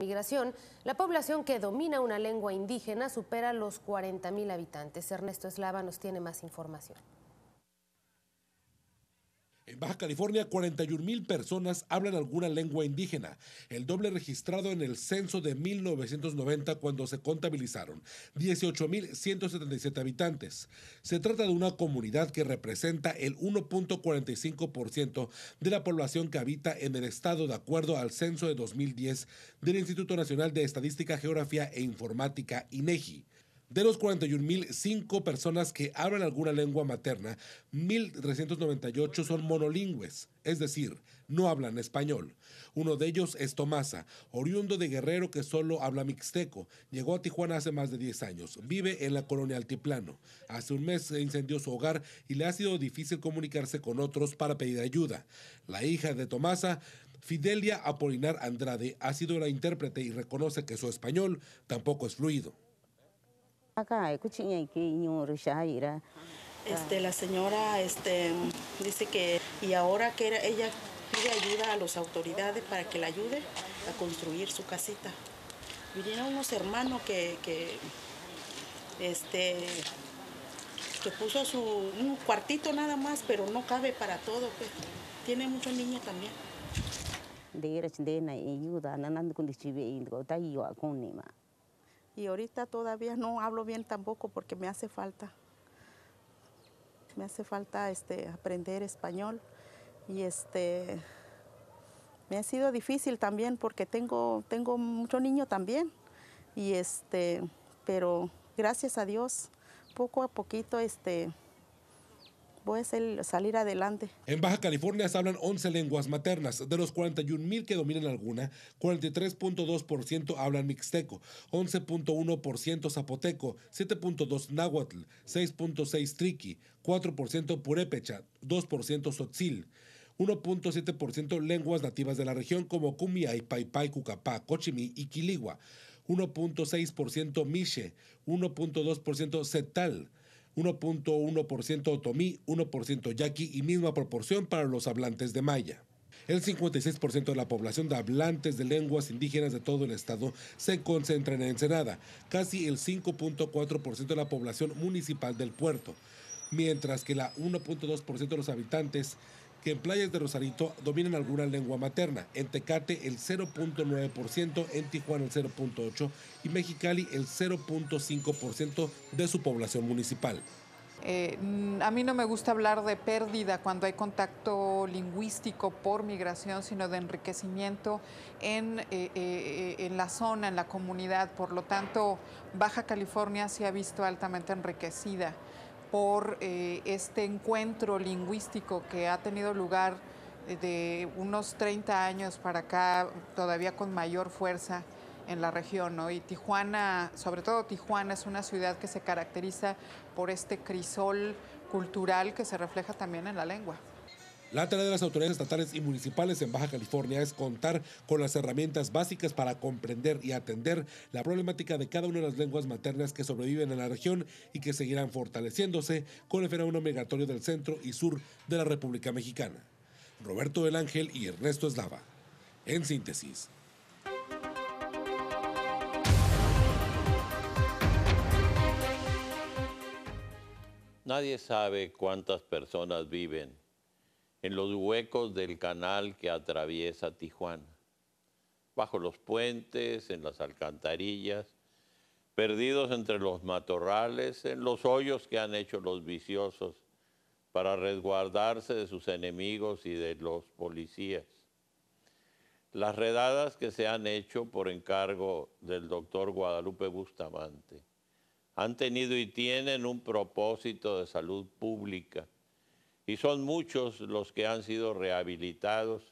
migración, la población que domina una lengua indígena supera los 40.000 habitantes. Ernesto Eslava nos tiene más información. En Baja California, 41 mil personas hablan alguna lengua indígena, el doble registrado en el censo de 1990 cuando se contabilizaron 18.177 habitantes. Se trata de una comunidad que representa el 1.45% de la población que habita en el estado de acuerdo al censo de 2010 del Instituto Nacional de Estadística, Geografía e Informática, INEGI. De los 41.005 personas que hablan alguna lengua materna, 1.398 son monolingües, es decir, no hablan español. Uno de ellos es Tomasa, oriundo de Guerrero que solo habla mixteco. Llegó a Tijuana hace más de 10 años. Vive en la colonia Altiplano. Hace un mes se incendió su hogar y le ha sido difícil comunicarse con otros para pedir ayuda. La hija de Tomasa Fidelia Apolinar Andrade ha sido la intérprete y reconoce que su español tampoco es fluido. Acá, Este, la señora este, dice que y ahora que ella pide ayuda a las autoridades para que la ayude a construir su casita. Y tiene unos hermanos que, este, puso su, un cuartito nada más, pero no cabe para todo. Pues. Tiene muchos niños también. De ayuda, y ahorita todavía no hablo bien tampoco porque me hace falta. Me hace falta este, aprender español. Y este me ha sido difícil también porque tengo, tengo mucho niño también. Y este, pero gracias a Dios, poco a poquito este, voy a salir adelante. En Baja California se hablan 11 lenguas maternas. De los 41 mil que dominan alguna, 43.2% hablan mixteco, 11.1% zapoteco, 7.2% náhuatl, 6.6% triqui, 4% purépecha, 2% tzotzil. 1.7% lenguas nativas de la región como Kumiai, Paipai, Cucapá, Cochimí y Quiligua, 1.6% Miche, 1.2% Setal, 1.1% otomí, 1% yaqui y misma proporción para los hablantes de maya. El 56% de la población de hablantes de lenguas indígenas de todo el estado se concentra en Ensenada, casi el 5.4% de la población municipal del puerto, mientras que la 1.2% de los habitantes que en playas de Rosarito dominan alguna lengua materna, en Tecate el 0.9%, en Tijuana el 0.8% y Mexicali el 0.5% de su población municipal. Eh, mm, a mí no me gusta hablar de pérdida cuando hay contacto lingüístico por migración, sino de enriquecimiento en, eh, eh, la zona, en la comunidad. Por lo tanto, Baja California se ha visto altamente enriquecida por eh, este encuentro lingüístico que ha tenido lugar eh, de unos 30 años para acá, todavía con mayor fuerza en la región, ¿no? Y Tijuana, sobre todo Tijuana, es una ciudad que se caracteriza por este crisol cultural que se refleja también en la lengua. La tarea de las autoridades estatales y municipales en Baja California es contar con las herramientas básicas para comprender y atender la problemática de cada una de las lenguas maternas que sobreviven en la región y que seguirán fortaleciéndose con el fenómeno migratorio del centro y sur de la República Mexicana. Roberto del Ángel y Ernesto Eslava. En síntesis. Nadie sabe cuántas personas viven en los huecos del canal que atraviesa Tijuana, bajo los puentes, en las alcantarillas, perdidos entre los matorrales, en los hoyos que han hecho los viciosos para resguardarse de sus enemigos y de los policías. Las redadas que se han hecho por encargo del doctor Guadalupe Bustamante han tenido y tienen un propósito de salud pública y son muchos los que han sido rehabilitados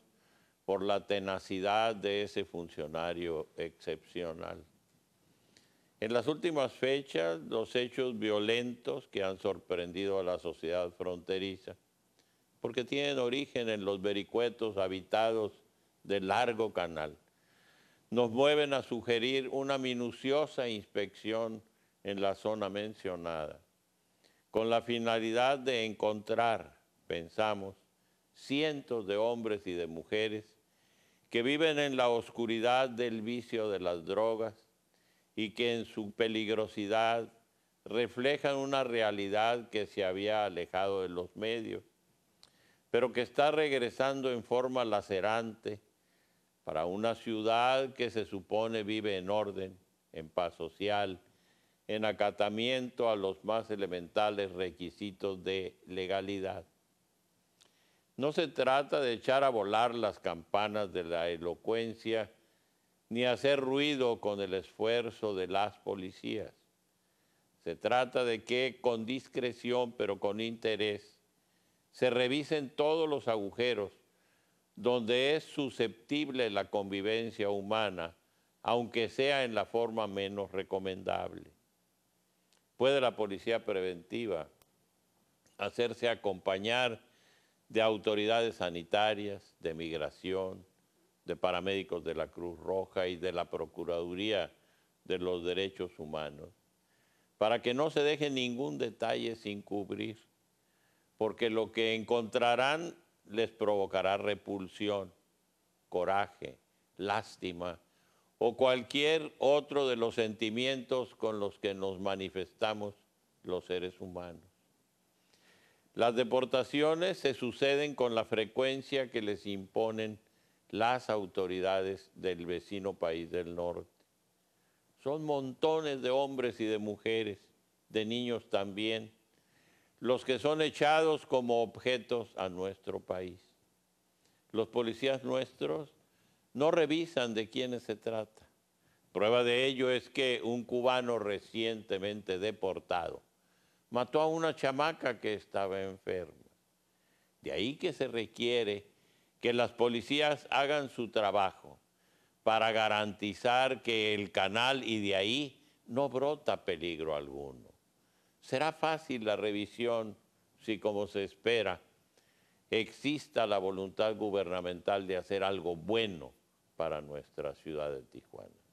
por la tenacidad de ese funcionario excepcional. En las últimas fechas, los hechos violentos que han sorprendido a la sociedad fronteriza, porque tienen origen en los vericuetos habitados del largo canal, nos mueven a sugerir una minuciosa inspección en la zona mencionada, con la finalidad de encontrar pensamos, cientos de hombres y de mujeres que viven en la oscuridad del vicio de las drogas y que en su peligrosidad reflejan una realidad que se había alejado de los medios, pero que está regresando en forma lacerante para una ciudad que se supone vive en orden, en paz social, en acatamiento a los más elementales requisitos de legalidad. No se trata de echar a volar las campanas de la elocuencia ni hacer ruido con el esfuerzo de las policías. Se trata de que con discreción, pero con interés, se revisen todos los agujeros donde es susceptible la convivencia humana, aunque sea en la forma menos recomendable. ¿Puede la policía preventiva hacerse acompañar de autoridades sanitarias, de migración, de paramédicos de la Cruz Roja y de la Procuraduría de los Derechos Humanos, para que no se deje ningún detalle sin cubrir, porque lo que encontrarán les provocará repulsión, coraje, lástima o cualquier otro de los sentimientos con los que nos manifestamos los seres humanos. Las deportaciones se suceden con la frecuencia que les imponen las autoridades del vecino país del norte. Son montones de hombres y de mujeres, de niños también, los que son echados como objetos a nuestro país. Los policías nuestros no revisan de quiénes se trata. Prueba de ello es que un cubano recientemente deportado mató a una chamaca que estaba enferma. De ahí que se requiere que las policías hagan su trabajo para garantizar que el canal y de ahí no brota peligro alguno. Será fácil la revisión si, como se espera, exista la voluntad gubernamental de hacer algo bueno para nuestra ciudad de Tijuana.